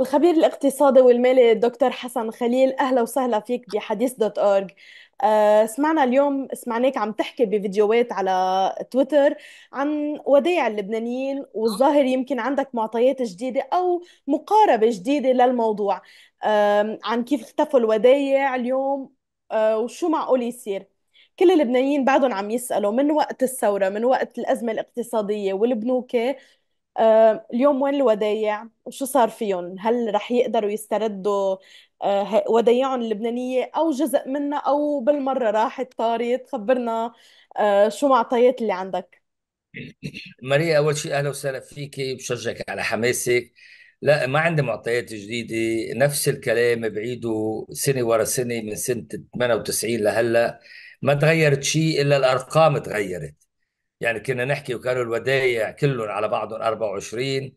الخبير الاقتصادي والمالي الدكتور حسن خليل أهلا وسهلا فيك بحديث دوت أورج آه، سمعنا اليوم سمعناك عم تحكي بفيديوهات على تويتر عن ودائع اللبنانيين والظاهر يمكن عندك معطيات جديدة أو مقاربة جديدة للموضوع عن كيف اختفوا الودائع اليوم آه، وشو معقول يصير كل اللبنانيين بعدهم عم يسألوا من وقت الثورة من وقت الأزمة الاقتصادية والبنوك آه، اليوم وين الودايع وشو صار فيهم هل رح يقدروا يستردوا آه، ودايعهم اللبنانية أو جزء منها أو بالمرة راحت طارت خبرنا آه، شو معطيات اللي عندك ماريا أول شيء أهلا وسهلا فيك بشجعك على حماسك لا ما عندي معطيات جديدة نفس الكلام بعيده سنة ورا سنة من سنة 98 لهلا ما تغيرت شيء إلا الأرقام تغيرت يعني كنا نحكي وكانوا الودايع كلهم على بعضهم 24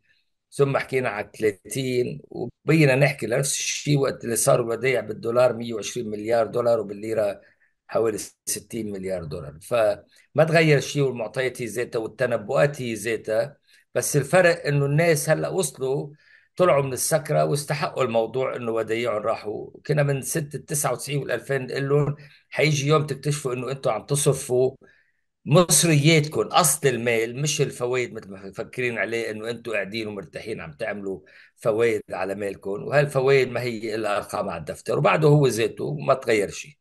ثم حكينا على 30 وبينا نحكي لنفس الشيء وقت اللي صار الودايع بالدولار 120 مليار دولار وبالليره حوالي 60 مليار دولار فما تغير شيء والمعطيات هي ذاتها والتنبؤات هي ذاتها بس الفرق انه الناس هلا وصلوا طلعوا من السكره واستحقوا الموضوع انه ودايعهم راحوا كنا من سنه 99 وال 2000 نقول لهم حيجي يوم تكتشفوا انه انتم عم تصرفوا مصرياتكم اصل المال مش الفوائد مثل ما مفكرين عليه انه انتم قاعدين ومرتاحين عم تعملوا فوائد على مالكم وهالفوائد ما هي الا ارقام على الدفتر وبعده هو ذاته ما تغير شيء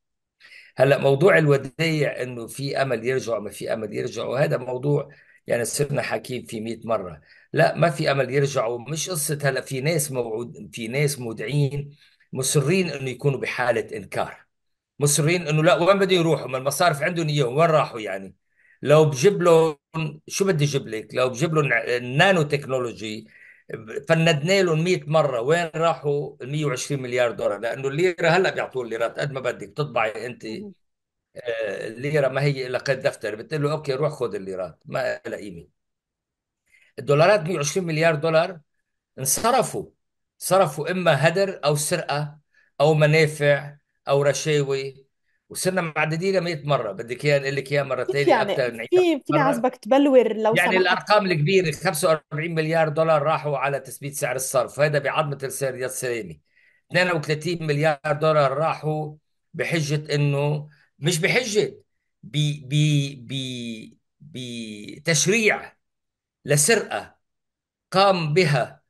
هلا موضوع الودايع انه في امل يرجع ما في امل يرجع وهذا موضوع يعني صرنا حاكيين فيه 100 مره لا ما في امل يرجعوا مش قصه هلا في ناس موعود في ناس مودعين مصرين انه يكونوا بحاله انكار مصرين انه لا وين بدهم يروحوا ما المصارف عندهم اياهم وين راحوا يعني لو بجيب لهم شو بدي اجيب لك لو بجيب لهم النانو تكنولوجي فندنا لهم 100 مره وين راحوا ال 120 مليار دولار لانه الليره هلا بيعطوا الليرات قد ما بدك تطبعي انت آه، الليره ما هي الا قد دفتر بتقول له اوكي روح خذ الليرات ما لها قيمه الدولارات 120 مليار دولار انصرفوا صرفوا اما هدر او سرقه او منافع او رشاوي وصرنا معددينها 100 مره بدك اياها نقول لك اياها مره ثانيه يعني حتى في في ناس بدك تبلور لو يعني سمحت الارقام الكبيره 45 مليار دولار راحوا على تثبيت سعر الصرف هذا بعظمه السير رياض سلامي 32 مليار دولار راحوا بحجه انه مش بحجه ب ب ب بتشريع لسرقه قام بها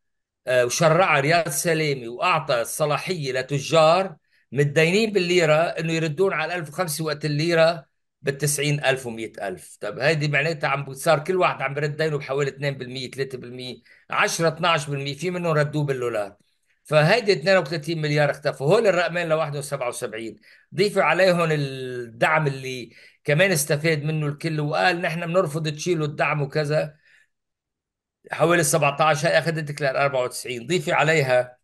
آه، وشرعها رياض سلامي واعطى الصلاحيه لتجار متدينين بالليره انه يردون على 1005 وقت الليره بال 90000 و100000 طب هيدي معناتها عم صار كل واحد عم يرد دينه بحوالي 2% 3% 10 12% في منهم ردوه بالدولار فهيدي 32 مليار اختفوا هول الرقمين لوحده 77 ضيفوا عليهم الدعم اللي كمان استفاد منه الكل وقال نحن بنرفض تشيلوا الدعم وكذا حوالي 17 هي اخذت لك لل 94 ضيفي عليها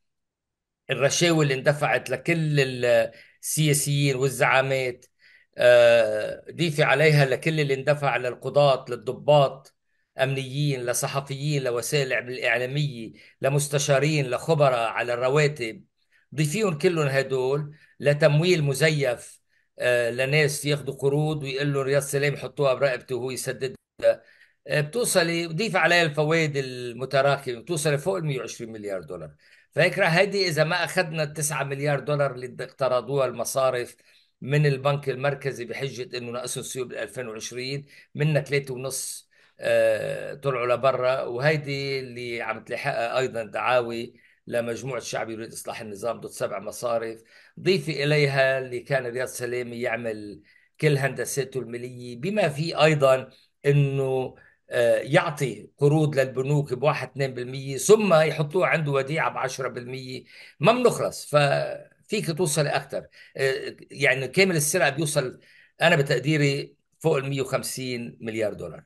الرشاوي اللي اندفعت لكل السياسيين والزعامات آه، ضيفي عليها لكل اللي اندفع للقضاة للضباط أمنيين لصحفيين لوسائل الإعلامية لمستشارين لخبراء على الرواتب ضيفيهم كلهم هدول لتمويل مزيف آه، لناس ياخذوا قروض ويقول لهم رياض سلام حطوها برقبته وهو يسددها آه، بتوصلي ضيف عليها الفوائد المتراكمه بتوصلي فوق ال 120 مليار دولار فكرة هذه إذا ما أخذنا التسعة مليار دولار اللي اقترضوها المصارف من البنك المركزي بحجة إنه نقصوا السيوب بال 2020 منا ونص آه، طلعوا لبرا وهيدي اللي عم تلحقها ايضا دعاوي لمجموعه الشعب يريد اصلاح النظام ضد سبع مصارف ضيفي اليها اللي كان رياض سلامي يعمل كل هندساته الماليه بما في ايضا انه آه، يعطي قروض للبنوك بواحد 2% ثم يحطوه عنده وديعه ب 10% ما بنخلص ففيك توصل اكثر آه، يعني كامل السرقه بيوصل انا بتقديري فوق ال 150 مليار دولار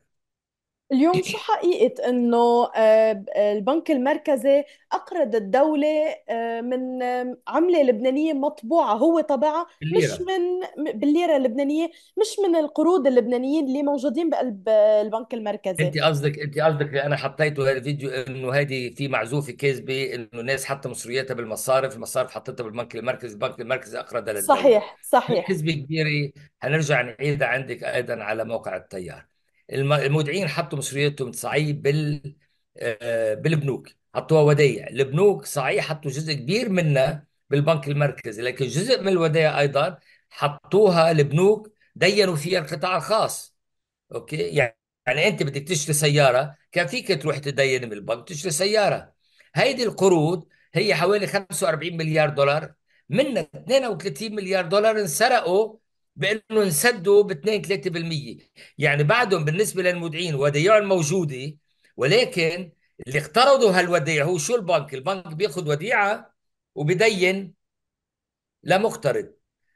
اليوم شو حقيقة أنه آه، البنك المركزي أقرض الدولة آه، من عملة لبنانية مطبوعة هو طبعا مش من بالليرة اللبنانية مش من القروض اللبنانيين اللي موجودين بقلب آه، البنك المركزي أنت قصدك أنت قصدك اللي أنا حطيته هذا الفيديو أنه هذه في معزوفة كذبة أنه الناس حتى مصرياتها بالمصارف المصارف حطتها بالبنك المركزي البنك المركزي أقرضها للدولة صحيح صحيح كذبة كبيرة هنرجع نعيدها عندك أيضا على موقع التيار المودعين حطوا مصرياتهم صعيب بال آه، بالبنوك حطوها وديع البنوك صحيح حطوا جزء كبير منها بالبنك المركزي لكن جزء من الودايع ايضا حطوها البنوك دينوا فيها القطاع الخاص اوكي يعني يعني انت بدك تشتري سياره كان فيك تروح تدين من البنك تشتري سياره هيدي القروض هي حوالي 45 مليار دولار منها 32 مليار دولار انسرقوا بانه انسدوا ب 2 3% يعني بعدهم بالنسبه للمودعين وديع الموجوده ولكن اللي اقترضوا هالوديع هو شو البنك؟ البنك بياخذ وديعه وبدين لمقترض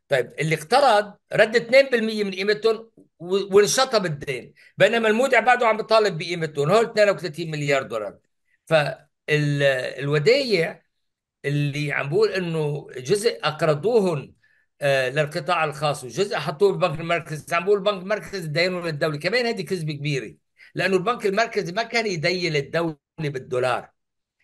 طيب اللي اقترض رد 2% من قيمتهم وانشطب الدين بينما المودع بعده عم بيطالب بقيمتهم هول 32 مليار دولار فالودايع اللي عم بقول انه جزء اقرضوهن آه، للقطاع الخاص وجزء حطوه البنك المركزي عم بقول البنك المركزي دينه للدوله كمان هذه كذبه كبيره لانه البنك المركزي ما كان يدين الدوله بالدولار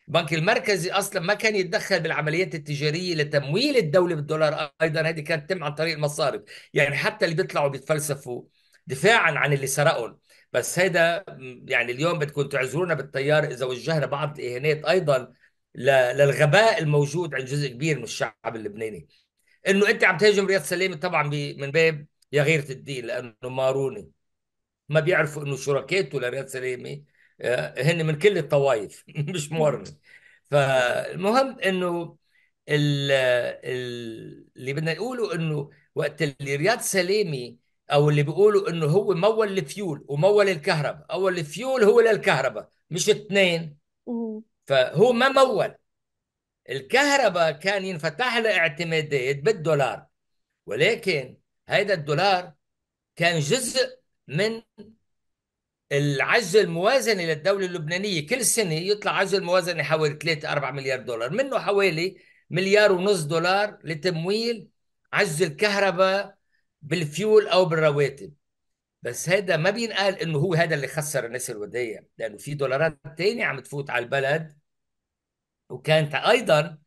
البنك المركزي اصلا ما كان يتدخل بالعمليات التجاريه لتمويل الدوله بالدولار ايضا هذه كانت تتم عن طريق المصارف يعني حتى اللي بيطلعوا بيتفلسفوا دفاعا عن اللي سرقهم بس هذا يعني اليوم بدكم تعذرونا بالتيار اذا وجهنا بعض الاهانات ايضا للغباء الموجود عند جزء كبير من الشعب اللبناني انه انت عم تهاجم رياض سلامه طبعا من باب يا غيره الدين لانه ماروني ما بيعرفوا انه شركاته لرياض سلامه آه، هن من كل الطوائف مش مورني فالمهم انه اللي بدنا نقوله انه وقت اللي رياض سليمي او اللي بيقولوا انه هو مول الفيول ومول الكهرباء اول الفيول هو للكهرباء مش اثنين فهو ما مول الكهرباء كان ينفتح لها اعتمادات بالدولار ولكن هذا الدولار كان جزء من العجز الموازنة للدولة اللبنانية كل سنة يطلع عجز الموازنة حوالي 3 4 مليار دولار منه حوالي مليار ونص دولار لتمويل عجز الكهرباء بالفيول أو بالرواتب بس هذا ما بينقال انه هو هذا اللي خسر الناس الوديه لانه في دولارات ثانيه عم تفوت على البلد وكانت ايضا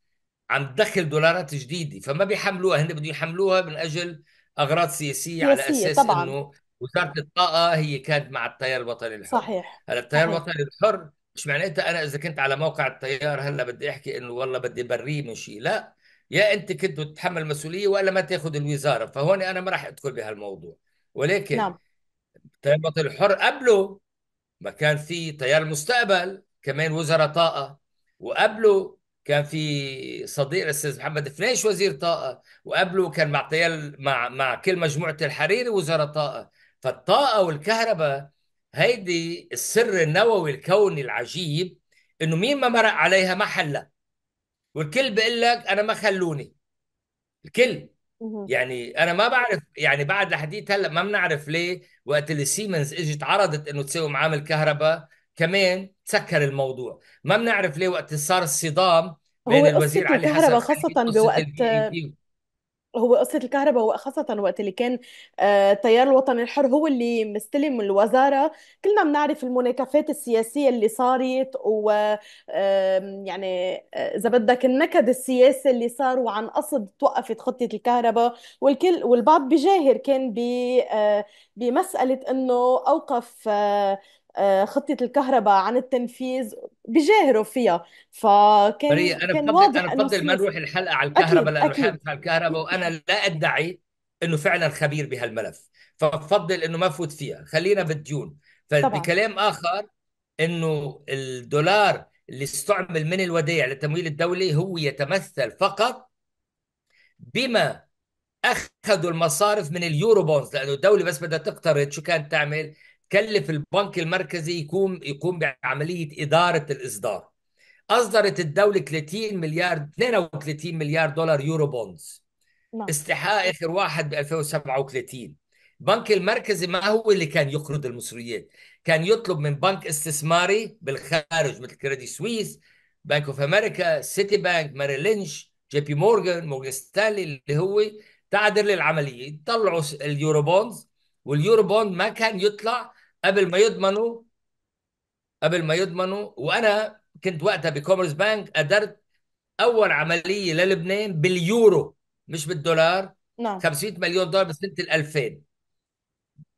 عم تدخل دولارات جديده فما بيحملوها هن بدهم يحملوها من اجل اغراض سياسيه على اساس طبعا. انه وزاره الطاقه هي كانت مع التيار الوطني الحر صحيح هلا التيار الوطني الحر مش معناتها انا اذا كنت على موقع التيار هلا بدي احكي انه والله بدي بريه من شيء لا يا انت كنت تتحمل مسؤولية ولا ما تاخذ الوزاره فهون انا ما راح ادخل بهالموضوع ولكن نعم التيار الوطني الحر قبله ما كان في تيار المستقبل كمان وزراء طاقه وقبله كان في صديق الاستاذ محمد فنيش وزير طاقه وقبله كان مع طيال مع مع كل مجموعه الحريري وزراء طاقه فالطاقه والكهرباء هيدي السر النووي الكوني العجيب انه مين ما مرق عليها ما حلها والكل بيقول لك انا ما خلوني الكل يعني انا ما بعرف يعني بعد لحديت هلا ما بنعرف ليه وقت اللي سيمنز اجت عرضت انه تساوي معامل كهرباء كمان تسكر الموضوع ما بنعرف ليه وقت صار الصدام بين هو قصة الوزير علي الكهرباء حسن خاصة بوقت هو قصة الكهرباء وخاصة وقت اللي كان التيار آه، الوطني الحر هو اللي مستلم الوزارة كلنا بنعرف المناكفات السياسية اللي صارت و يعني آه، إذا بدك النكد السياسي اللي صار وعن قصد توقفت خطة الكهرباء والكل والبعض بجاهر كان ب آه، بمسألة إنه أوقف آه، خطه الكهرباء عن التنفيذ بجاهروا فيها فكان بريء انا كان بفضل واضح انا بفضل ما نروح الحلقه على الكهرباء اكيد لانه اكيد الحلقه على الكهرباء وانا لا ادعي انه فعلا خبير بهالملف فبفضل انه ما فوت فيها خلينا بالديون فبكلام اخر انه الدولار اللي استعمل من الودائع للتمويل الدولي هو يتمثل فقط بما اخذوا المصارف من اليورو بونز لانه الدوله بس بدها تقترض شو كانت تعمل؟ كلف البنك المركزي يقوم يقوم بعمليه اداره الاصدار. اصدرت الدوله 30 مليار 32 مليار دولار يورو بونز. نعم. استحاء اخر واحد ب 2037. البنك المركزي ما هو اللي كان يقرض المصريين، كان يطلب من بنك استثماري بالخارج مثل كريدي سويس، بنك اوف امريكا، سيتي بانك، ماري لينش، جي بي مورغان مورغان ستانلي اللي هو تعدل العمليه، يطلعوا اليورو بونز واليورو بوند ما كان يطلع قبل ما يضمنوا قبل ما يضمنوا وانا كنت وقتها بكومرس بانك قدرت اول عمليه للبنان باليورو مش بالدولار نعم 500 مليون دولار بسنه ال 2000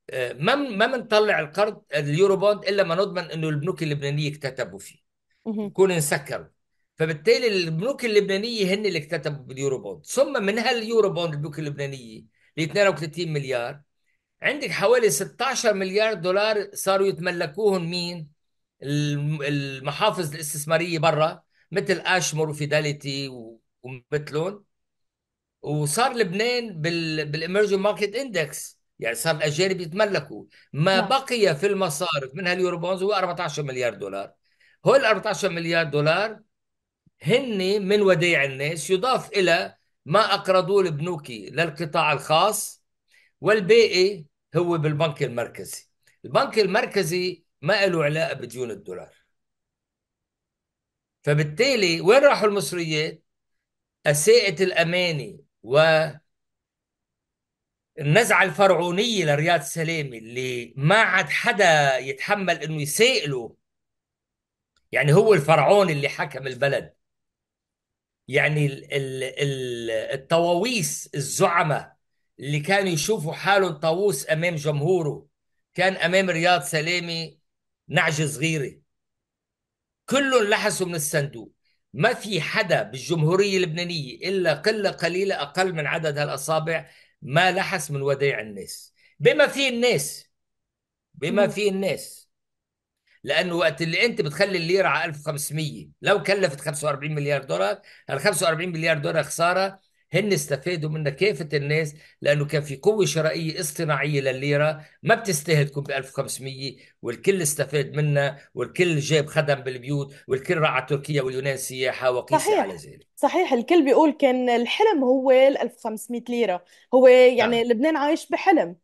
آه، ما ما بنطلع القرض اليورو بوند الا ما نضمن انه البنوك اللبنانيه اكتتبوا فيه يكون انسكروا فبالتالي البنوك اللبنانيه هن اللي اكتتبوا باليورو بوند ثم من هاليورو بوند البنوك اللبنانيه ل 32 مليار عندك حوالي 16 مليار دولار صاروا يتملكوهم مين؟ المحافظ الاستثماريه برا مثل اشمر وفيداليتي ومثلهم وصار لبنان بالاميرجن ماركت اندكس يعني صار الاجانب يتملكوا ما نعم. بقي في المصارف من هاليوروبونز بونز هو 14 مليار دولار هول 14 مليار دولار هن من ودائع الناس يضاف الى ما اقرضوه البنوك للقطاع الخاص والباقي هو بالبنك المركزي البنك المركزي ما له علاقه بديون الدولار فبالتالي وين راحوا المصريات اساءه الامانه و النزعة الفرعونية لرياض سلامة اللي ما عاد حدا يتحمل انه يسائله يعني هو الفرعون اللي حكم البلد يعني ال... ال... الطواويس الزعماء اللي كان يشوفوا حاله طاووس امام جمهوره كان امام رياض سلامي نعجه صغيره كلهم لحسوا من الصندوق ما في حدا بالجمهورية اللبنانية إلا قلة قليلة أقل من عدد هالأصابع ما لحس من ودايع الناس بما في الناس بما في الناس لأنه وقت اللي أنت بتخلي الليرة على 1500 لو كلفت 45 مليار دولار هال 45 مليار دولار خسارة هن استفادوا منها كافة الناس لأنه كان في قوة شرائية اصطناعية لليرة ما تكون ب 1500 والكل استفاد منها والكل جاب خدم بالبيوت والكل راح على تركيا واليونان سياحة وقيس صحيح على ذلك صحيح الكل بيقول كان الحلم هو ال 1500 ليرة هو يعني نعم. لبنان عايش بحلم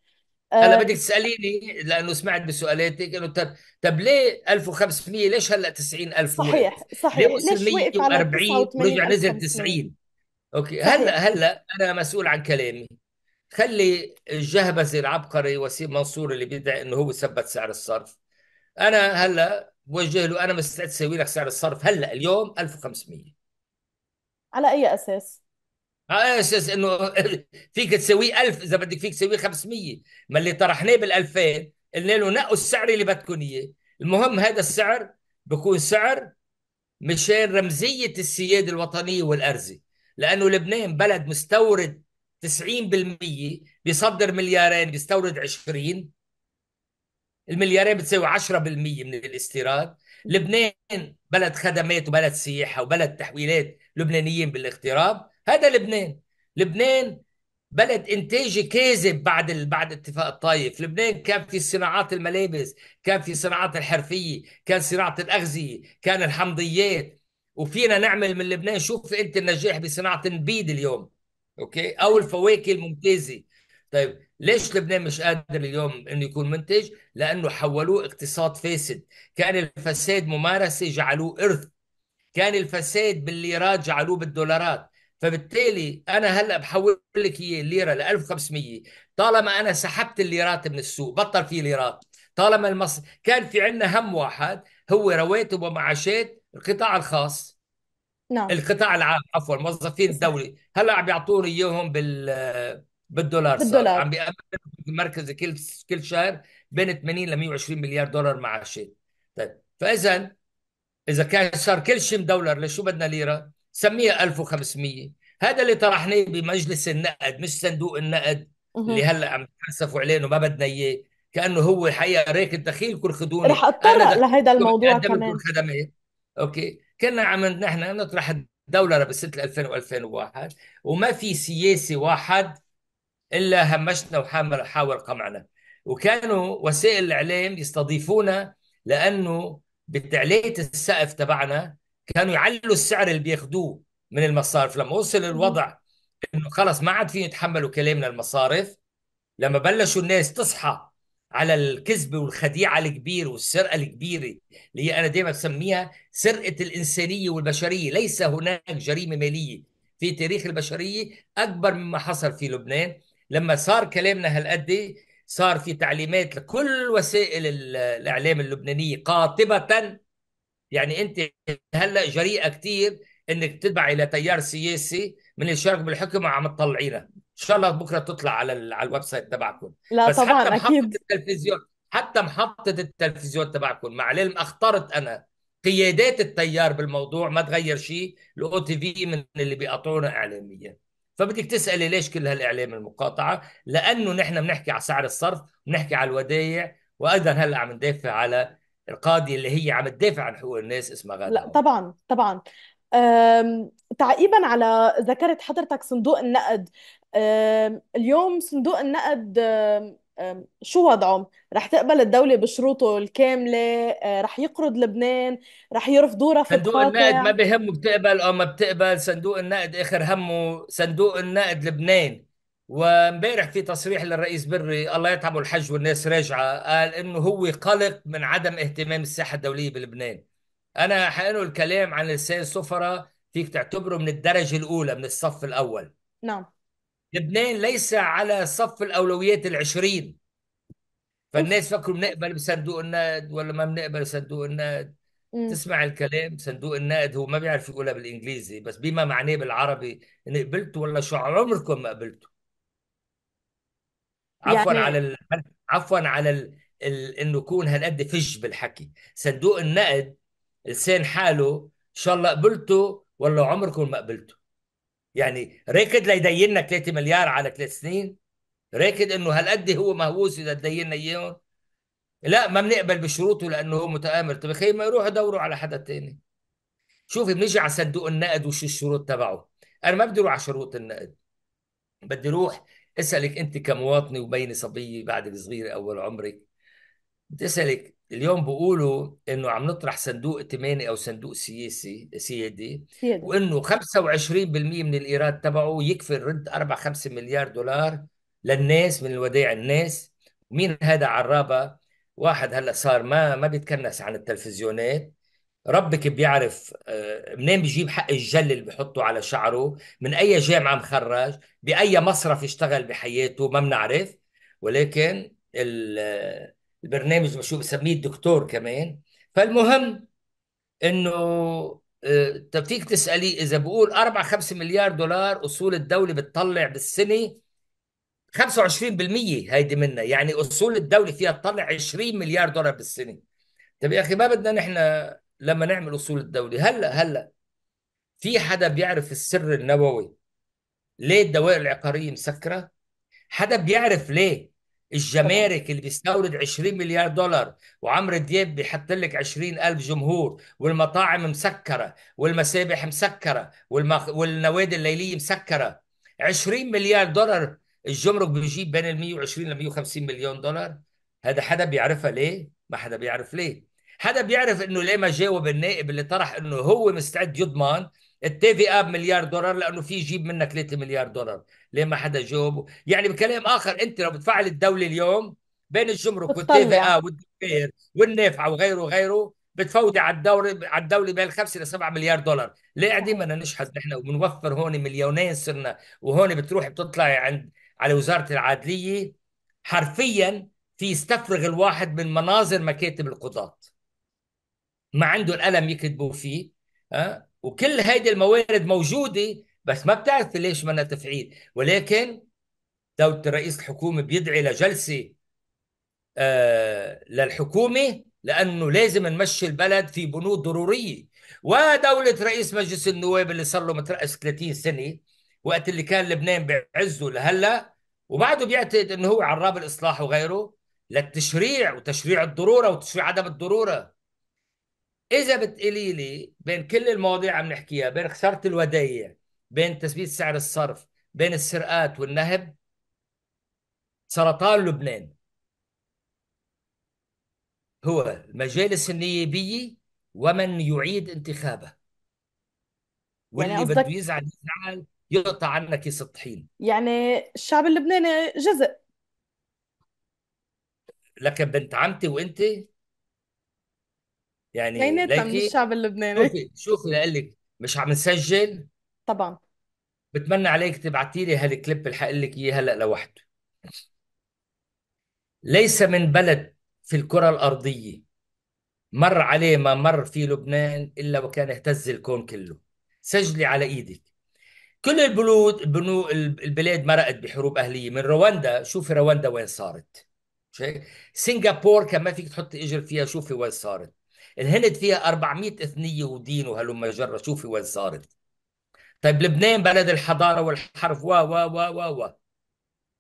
هلا آه، بدك تساليني لانه سمعت بسؤالاتك انه طب طب ليه 1500 ليش هلا 90000 صحيح صحيح ليه وصل ليش وقف على 140 ورجع نزل 90 اوكي هلا هلا انا مسؤول عن كلامي خلي الجهبذي العبقري وسيم منصور اللي بيدعي انه هو ثبت سعر الصرف انا هلا بوجه له انا مستعد اسوي لك سعر الصرف هلا اليوم 1500 على اي اساس؟ على اساس انه فيك تسويه 1000 اذا بدك فيك تسويه 500 ما اللي طرحناه بال 2000 قلنا له نقوا السعر اللي بدكم اياه المهم هذا السعر بكون سعر مشان رمزيه السياده الوطنيه والارزه لانه لبنان بلد مستورد 90% بيصدر مليارين بيستورد 20 المليارين بتساوي 10% من الاستيراد لبنان بلد خدمات وبلد سياحه وبلد تحويلات لبنانيين بالاغتراب هذا لبنان لبنان بلد انتاجي كاذب بعد ال... بعد اتفاق الطائف، لبنان كان في صناعات الملابس، كان في صناعات الحرفيه، كان صناعه الاغذيه، كان الحمضيات، وفينا نعمل من لبنان شوف انت النجاح بصناعه النبيد اليوم اوكي او الفواكه الممتازه طيب ليش لبنان مش قادر اليوم انه يكون منتج؟ لانه حولوه اقتصاد فاسد، كان الفساد ممارسه جعلوه ارث. كان الفساد بالليرات جعلوه بالدولارات، فبالتالي انا هلا بحول لك اياه الليره ل 1500 طالما انا سحبت الليرات من السوق بطل في ليرات طالما المصر كان في عندنا هم واحد هو رواتب ومعاشات القطاع الخاص نعم القطاع العام عفوا موظفين الدولة هلا عم بيعطوني اياهم بال بالدولار صار بالدولار عم بيقبل المركز كل كل شهر بين 80 ل 120 مليار دولار معاشات طيب فاذا اذا كان صار كل شيء مدولر لشو بدنا ليره؟ سميها 1500 هذا اللي طرحناه بمجلس النقد مش صندوق النقد اللي هلا عم يتفلسفوا عليه انه ما بدنا اياه كانه هو الحقيقه راكد كل خدونه رح اضطر لهيدا الموضوع كمان اوكي كنا عم نحن نطرح الدولة بسنة 2000 و2001 وما في سياسي واحد إلا همشنا وحاول حاول قمعنا وكانوا وسائل الإعلام يستضيفونا لأنه بتعلية السقف تبعنا كانوا يعلوا السعر اللي بياخدوه من المصارف لما وصل الوضع انه خلص ما عاد فيهم يتحملوا كلامنا المصارف لما بلشوا الناس تصحى على الكذب والخديعه الكبيره والسرقه الكبيره اللي هي انا دائما بسميها سرقه الانسانيه والبشريه، ليس هناك جريمه ماليه في تاريخ البشريه اكبر مما حصل في لبنان لما صار كلامنا هالقد صار في تعليمات لكل وسائل الاعلام اللبنانيه قاطبه يعني انت هلا جريئه كثير انك تتبعي لتيار سياسي من الشرق بالحكم وعم تطلعينا ان شاء الله بكره تطلع على على الويب سايت تبعكم لا بس طبعا حتى محطه اكيد التلفزيون حتى محطه التلفزيون تبعكم مع العلم اخترت انا قيادات التيار بالموضوع ما تغير شيء الاو تي في من اللي بيقاطعونا اعلاميا فبدك تسالي ليش كل هالاعلام المقاطعه لانه نحن بنحكي على سعر الصرف بنحكي على الودايع وايضا هلا عم ندافع على القاضي اللي هي عم تدافع عن حقوق الناس اسمها غاده لا طبعا طبعا تعقيبا على ذكرت حضرتك صندوق النقد اليوم صندوق النقد شو وضعه؟ رح تقبل الدولة بشروطه الكاملة، آه، رح يقرض لبنان، رح يرفضوا رفض صندوق النقد ما بهمه بتقبل أو ما بتقبل، صندوق النقد آخر همه صندوق النقد لبنان وامبارح في تصريح للرئيس بري الله يطعمه الحج والناس راجعة قال إنه هو قلق من عدم اهتمام الساحة الدولية بلبنان أنا حقنه الكلام عن لسان سفرة فيك تعتبره من الدرجة الأولى من الصف الأول نعم لبنان ليس على صف الاولويات العشرين فالناس فكروا بنقبل بصندوق النقد ولا ما بنقبل بصندوق النقد تسمع الكلام صندوق النقد هو ما بيعرف يقولها بالانجليزي بس بما معناه بالعربي ان قبلتوا ولا شو عمركم ما قبلتوا عفوا يعني... على ال... عفوا على ال... ال... انه يكون هالقد فج بالحكي صندوق النقد لسان حاله ان شاء الله قبلتوا ولا عمركم ما قبلتوا يعني ريكد ليدين لك 3 مليار على ثلاث سنين ريكد انه هالقد إيه هو مهووس اذا تدينا اياهم لا ما بنقبل بشروطه لانه هو متآمر طب خي ما يروح يدوروا على حدا تاني شوفي بنيجي على صندوق النقد وشو الشروط تبعه انا ما بدي اروح على شروط النقد بدي اروح اسالك انت كمواطنه وبيني صبيه بعدك صغيره اول عمرك بدي اسالك اليوم بيقولوا انه عم نطرح صندوق ائتماني او صندوق سياسي سيادي وانه 25% من الايراد تبعه يكفي رد 4 5 مليار دولار للناس من الودائع الناس مين هذا عرابه واحد هلا صار ما ما بيتكنس عن التلفزيونات ربك بيعرف آه، منين بيجيب حق الجل اللي بحطه على شعره من اي جامعه مخرج باي مصرف اشتغل بحياته ما بنعرف ولكن ال البرنامج شو بسميه الدكتور كمان فالمهم انه طب آه، تيجي تسالي اذا بقول 4 5 مليار دولار اصول الدوله بتطلع بالسنه 25% هيدي منا يعني اصول الدوله فيها تطلع 20 مليار دولار بالسنه طب يا اخي ما بدنا نحن لما نعمل اصول الدوله هلا هلا في حدا بيعرف السر النووي ليه الدوائر العقاريه مسكره حدا بيعرف ليه الجمارك اللي بيستورد 20 مليار دولار وعمرو دياب بيحط لك 20 ألف جمهور والمطاعم مسكرة والمسابح مسكرة والمخ... والنوادي الليلية مسكرة 20 مليار دولار الجمرك بيجيب بين ال 120 ل 150 مليون دولار هذا حدا بيعرفها ليه؟ ما حدا بيعرف ليه حدا بيعرف انه ليه ما جاوب النائب اللي طرح انه هو مستعد يضمن التي في اب مليار دولار لانه في جيب منك 3 مليار دولار ليه ما حدا جاوبه يعني بكلام اخر انت لو بتفعل الدوله اليوم بين الجمرك في يعني. اب والدفير والنافعه وغيره وغيره بتفوتي على الدوله على الدوله بين 5 ل 7 مليار دولار ليه قاعدين بدنا نشحذ نحن وبنوفر هون مليونين صرنا وهون بتروحي بتطلعي عند على وزاره العدليه حرفيا في يستفرغ الواحد من مناظر مكاتب القضاة ما عنده القلم يكتبوا فيه أه؟ وكل هيدي الموارد موجوده بس ما بتعرف ليش منا تفعيل ولكن دولة رئيس الحكومة بيدعي لجلسة آه للحكومة لأنه لازم نمشي البلد في بنود ضرورية ودولة رئيس مجلس النواب اللي صار له مترأس 30 سنة وقت اللي كان لبنان بعزه لهلا وبعده بيعتقد انه هو عراب الاصلاح وغيره للتشريع وتشريع الضروره وتشريع عدم الضروره اذا بتقولي لي بين كل المواضيع عم نحكيها بين خساره الودايع بين تثبيت سعر الصرف بين السرقات والنهب سرطان لبنان هو المجالس النيابيه ومن يعيد انتخابه يعني واللي يعني بده يزعل يزعل يقطع عنك كيس الطحين يعني الشعب اللبناني جزء لكن بنت عمتي وانت يعني اثنيناتنا من إيه؟ الشعب اللبناني شوفي شوفي لك مش عم نسجل طبعا بتمنى عليك تبعتي لي هالكليب اللي حقول لك اياه هلا لوحده ليس من بلد في الكرة الأرضية مر عليه ما مر في لبنان إلا وكان اهتز الكون كله سجلي على إيدك كل البلود البنو البلاد مرقت بحروب أهلية من رواندا شوفي رواندا وين صارت شيء سنغافور كان ما فيك تحطي إجر فيها شوفي وين صارت الهند فيها 400 اثنيه ودين وهلما جره شوفي وين صارت طيب لبنان بلد الحضاره والحرف و و و و و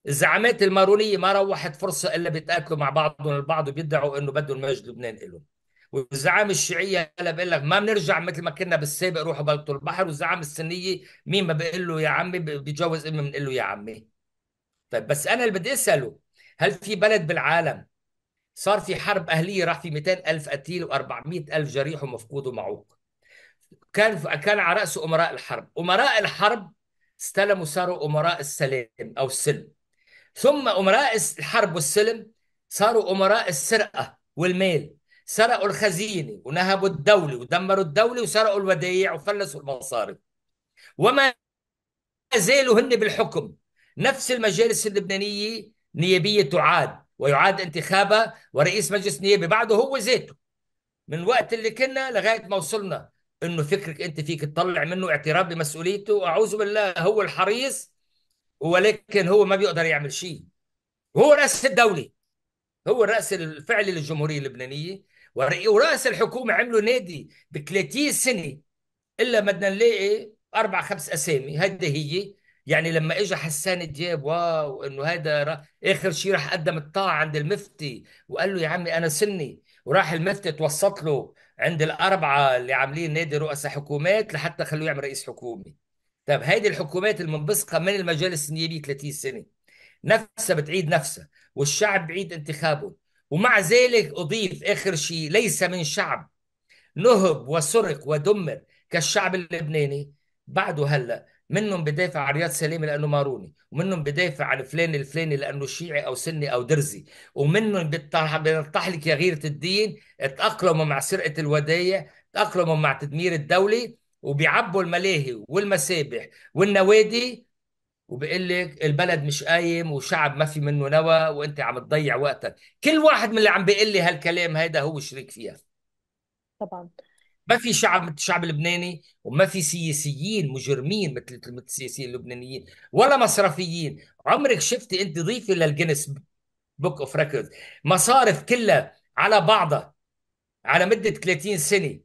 الزعامات المارونيه ما روحت فرصه الا بيتاكلوا مع بعضهم البعض وبيدعوا انه بدهم مجد لبنان لهم والزعامة الشيعية هلا بقول لك ما بنرجع مثل ما كنا بالسابق روحوا بلطوا البحر والزعامة السنية مين ما بقول له يا عمي بيتجوز امي بنقول له يا عمي طيب بس انا اللي بدي اساله هل في بلد بالعالم صار في حرب أهلية راح في 200 ألف قتيل و400 ألف جريح ومفقود ومعوق كان كان على رأسه أمراء الحرب أمراء الحرب استلموا صاروا أمراء السلام أو السلم ثم أمراء الحرب والسلم صاروا أمراء السرقة والمال سرقوا الخزينة ونهبوا الدولة ودمروا الدولة وسرقوا الودائع وفلسوا المصاري وما زالوا هن بالحكم نفس المجالس اللبنانية نيابية تعاد ويعاد انتخابه ورئيس مجلس نيابي بعده هو ذاته من وقت اللي كنا لغايه ما وصلنا انه فكرك انت فيك تطلع منه اعتراف بمسؤوليته اعوذ بالله هو الحريص ولكن هو ما بيقدر يعمل شيء هو راس الدوله هو الراس الفعلي للجمهوريه اللبنانيه وراس الحكومه عملوا نادي ب 30 سنه الا بدنا نلاقي اربع خمس اسامي هيدي هي يعني لما اجى حسان دياب واو انه هذا اخر شيء راح قدم الطاعه عند المفتي وقال له يا عمي انا سني وراح المفتي توسط له عند الاربعه اللي عاملين نادي رؤساء حكومات لحتى خلوه يعمل رئيس حكومي طب هيدي الحكومات المنبثقه من المجالس النيابيه 30 سنه نفسها بتعيد نفسها والشعب بعيد انتخابه ومع ذلك اضيف اخر شيء ليس من شعب نهب وسرق ودمر كالشعب اللبناني بعده هلا منهم بدافع عن رياض سلامي لانه ماروني ومنهم بدافع عن فلان الفلاني لانه شيعي او سني او درزي ومنهم بيطرح لك يا غيره الدين تاقلموا مع سرقه الودايع تاقلموا مع تدمير الدوله وبيعبوا الملاهي والمسابح والنوادي وبيقول لك البلد مش قايم وشعب ما في منه نوى وانت عم تضيع وقتك كل واحد من اللي عم بيقول لي هالكلام هيدا هو شريك فيها طبعا ما في شعب مثل الشعب اللبناني وما في سياسيين مجرمين مثل السياسيين اللبنانيين ولا مصرفيين عمرك شفتي انت ضيفي للجنس بوك اوف ريكورد مصارف كلها على بعضها على مده 30 سنه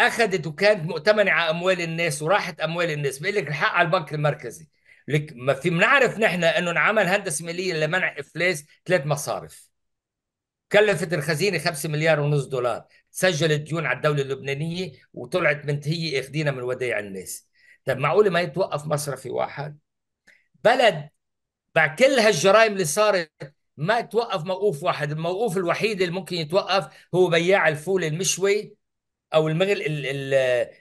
اخذت وكانت مؤتمنه على اموال الناس وراحت اموال الناس بيقول لك الحق على البنك المركزي لك ما في بنعرف نحن انه انعمل هندسه ماليه لمنع افلاس ثلاث مصارف كلفت الخزينه 5 مليار ونص دولار سجلت ديون على الدوله اللبنانيه وطلعت بنت هي اخدينا من ودايع الناس طب معقوله ما يتوقف مصرفي واحد بلد مع كل هالجرائم اللي صارت ما توقف موقوف واحد الموقوف الوحيد اللي ممكن يتوقف هو بياع الفول المشوي او المغل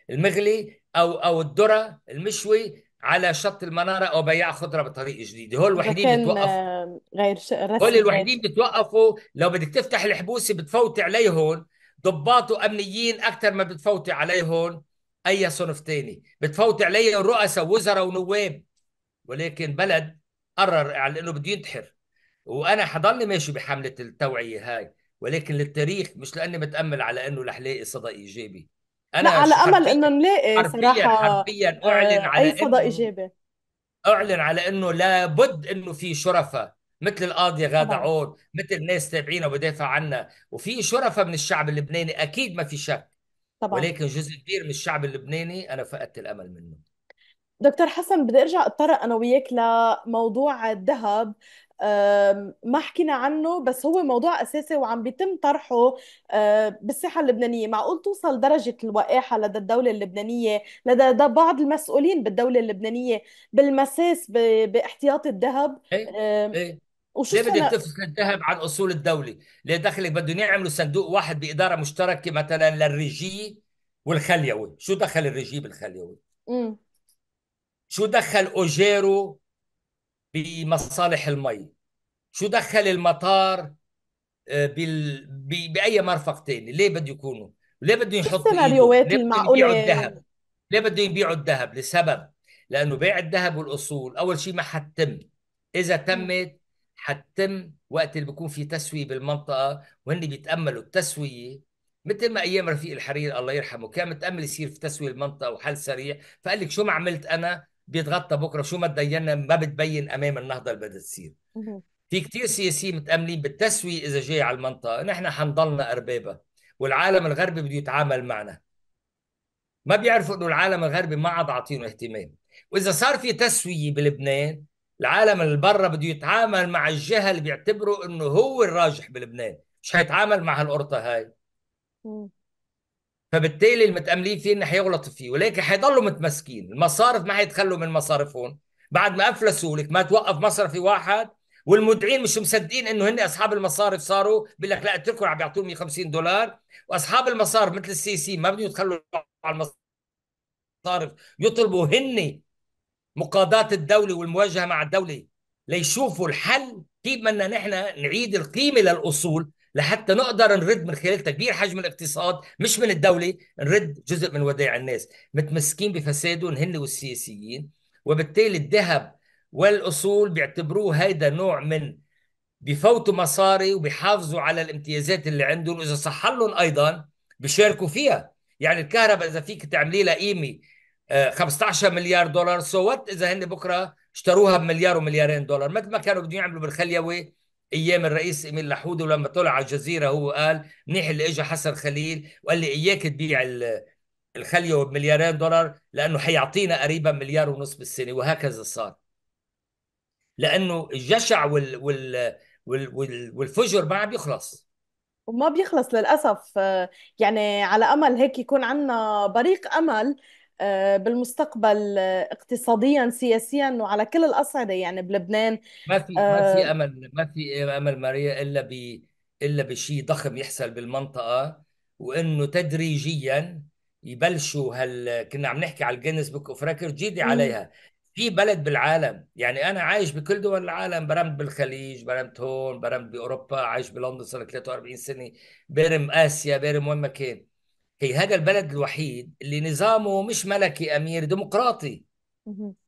المغلي او او الذره المشوي على شط المناره او بياع خضره بطريق جديده هول الوحيدين اللي غير غير هول الوحيدين بتوقفوا لو بدك تفتح الحبوسه بتفوت عليهم ضباط وامنيين اكثر ما بتفوتي عليهم اي صنف ثاني بتفوتي عليهم رؤساء وزراء ونواب ولكن بلد قرر على يعني انه بده ينتحر وانا حضلني ماشي بحمله التوعيه هاي ولكن للتاريخ مش لاني متامل على انه رح لاقي صدى ايجابي انا لا على امل انه نلاقي حرفيا صراحه حرفيا اعلن آه، على اي صدى ايجابي اعلن على انه لابد انه في شرفاء مثل القاضية غادة طبعا عون مثل ناس تابعينا وبدافع عنا وفي شرفة من الشعب اللبناني أكيد ما في شك طبعا ولكن جزء كبير من الشعب اللبناني أنا فقدت الأمل منه دكتور حسن بدي ارجع اتطرق انا وياك لموضوع الذهب ما حكينا عنه بس هو موضوع اساسي وعم بيتم طرحه بالساحه اللبنانيه معقول توصل درجه الوقاحه لدى الدوله اللبنانيه لدى بعض المسؤولين بالدوله اللبنانيه بالمساس باحتياط الذهب ايه ايه زي بدك تفصل الذهب عن اصول الدوله لدخلك بدهم يعملوا صندوق واحد باداره مشتركه مثلا للرجي والخليوي شو دخل الرجي بالخليوي امم شو دخل اوجيرو بمصالح المي شو دخل المطار آه، بال... ب... باي مرفق ثاني؟ ليه بده يكونوا ليه بده يحطوا السيناريوهات المعقوله يبيعوا الذهب ليه بده يبيعوا الذهب لسبب لانه بيع الذهب والاصول اول شيء ما حتتم اذا تمت حتتم وقت اللي بيكون في تسويه بالمنطقه وهن بيتاملوا التسويه مثل ما ايام رفيق الحرير الله يرحمه كان متامل يصير في تسويه المنطقه وحل سريع فقال لك شو ما عملت انا بيتغطى بكره شو ما تدينا ما بتبين امام النهضه اللي بدها تصير في كثير سياسيين متاملين بالتسويه اذا جاي على المنطقه نحن حنضلنا اربابه والعالم الغربي بده يتعامل معنا ما بيعرفوا انه العالم الغربي ما عاد عاطينه اهتمام واذا صار في تسويه بلبنان العالم اللي برا بده يتعامل مع الجهه اللي بيعتبره انه هو الراجح بلبنان مش حيتعامل مع هالقرطه هاي فبالتالي المتأملين فيه انه حيغلط فيه ولكن حيضلوا متمسكين المصارف ما حيتخلوا من مصارفهم بعد ما افلسوا لك ما توقف مصرفي واحد والمدعين مش مصدقين انه هن اصحاب المصارف صاروا بيقول لك لا اتركوا عم بيعطوهم 150 دولار واصحاب المصارف مثل السيسي ما بدهم يتخلوا على المصارف يطلبوا هن مقاضاة الدولة والمواجهة مع الدولة ليشوفوا الحل كيف بدنا نحن نعيد القيمة للأصول لحتى نقدر نرد من خلال تكبير حجم الاقتصاد مش من الدولة نرد جزء من ودائع الناس متمسكين بفسادهم هن والسياسيين وبالتالي الذهب والأصول بيعتبروه هيدا نوع من بفوتوا مصاري وبيحافظوا على الامتيازات اللي عندهم وإذا صح لهم أيضا بيشاركوا فيها يعني الكهرباء إذا فيك تعملي لها قيمة 15 مليار دولار سو so اذا هن بكره اشتروها بمليار ومليارين دولار مثل ما كانوا بدهم يعملوا بالخليوي ايام الرئيس ايميل لحود ولما طلع على الجزيره هو قال منيح اللي اجى حسن خليل وقال لي اياك تبيع الخليوي بمليارين دولار لانه حيعطينا قريبا مليار ونص بالسنه وهكذا صار لانه الجشع وال وال وال والفجر ما عم يخلص وما بيخلص للأسف يعني على أمل هيك يكون عنا بريق أمل آه، بالمستقبل آه، اقتصاديا سياسيا وعلى كل الاصعده يعني بلبنان ما في ما آه، في امل ما في امل ماريا الا ب الا بشيء ضخم يحصل بالمنطقه وانه تدريجيا يبلشوا هال كنا عم نحكي على الجينيس بوك اوف ريكورد جيدي عليها في بلد بالعالم يعني انا عايش بكل دول العالم برمت بالخليج برمت هون برمت باوروبا عايش بلندن صار 43 سنه برم اسيا برم وين ما كان هي هذا البلد الوحيد اللي نظامه مش ملكي امير ديمقراطي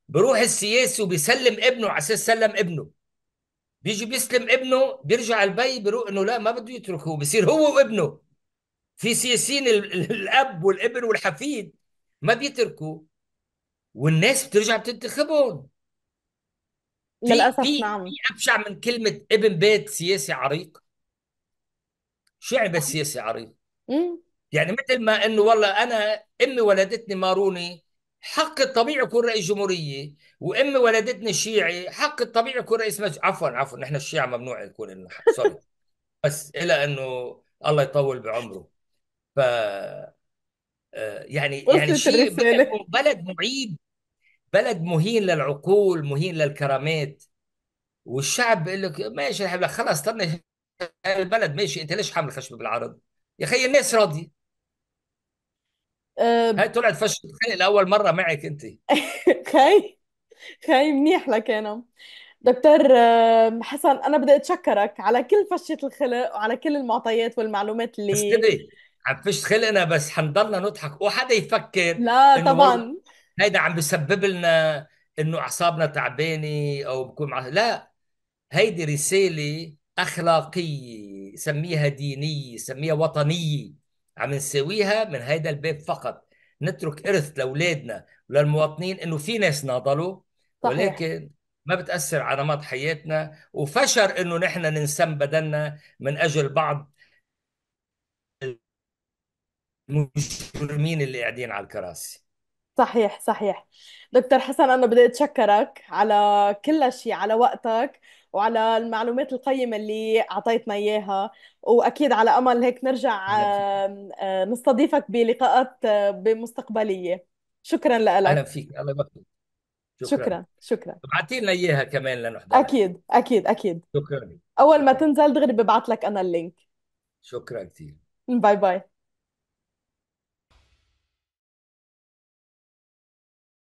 بروح السياسي وبيسلم ابنه على اساس سلم ابنه بيجي بيسلم ابنه بيرجع البي بيروح انه لا ما بده يتركه بصير هو وابنه في سياسيين الاب والابن والحفيد ما بيتركوا والناس بترجع بتنتخبهم للاسف في نعم في ابشع من كلمه ابن بيت سياسي عريق شو يعني بس سياسي عريق؟ يعني مثل ما انه والله انا امي ولدتني ماروني حق الطبيعي يكون رئيس جمهوريه وامي ولدتني شيعي حق الطبيعي يكون رئيس مجلس عفوا عفوا نحن الشيعة ممنوع يكون لنا سوري بس الى انه الله يطول بعمره ف آه، يعني يعني شيء بلد معيب بلد مهين للعقول مهين للكرامات والشعب بيقول لك ماشي يا خلاص طرني البلد ماشي انت ليش حامل خشب بالعرض؟ يا اخي الناس راضيه أه... هاي طلعت فشلت لاول مره معك انت خي خي منيح لك انا دكتور حسن انا بدي اتشكرك على كل فشه الخلق وعلى كل المعطيات والمعلومات اللي بس استني عم فش خلقنا بس حنضلنا نضحك وحدا يفكر لا طبعا هيدا عم بسبب لنا انه اعصابنا تعبانه او بكون مع... لا هيدي رساله اخلاقيه سميها دينيه سميها وطنيه عم نساويها من هيدا الباب فقط نترك إرث لأولادنا وللمواطنين إنه في ناس ناضلوا صحيح. ولكن ما بتأثر على نمط حياتنا وفشر إنه نحن ننسم بدلنا من أجل بعض المجرمين اللي قاعدين على الكراسي صحيح صحيح دكتور حسن أنا بدي أتشكرك على كل شيء على وقتك وعلى المعلومات القيمة اللي أعطيتنا إياها وأكيد على أمل هيك نرجع آه، نستضيفك بلقاءات آه، بمستقبلية شكرا لك أهلا فيك الله يبارك شكرا شكرا شكرا ابعتي لنا اياها كمان لنحضرها اكيد اكيد اكيد شكرا اول ما تنزل دغري ببعث لك انا اللينك شكرا كثير باي باي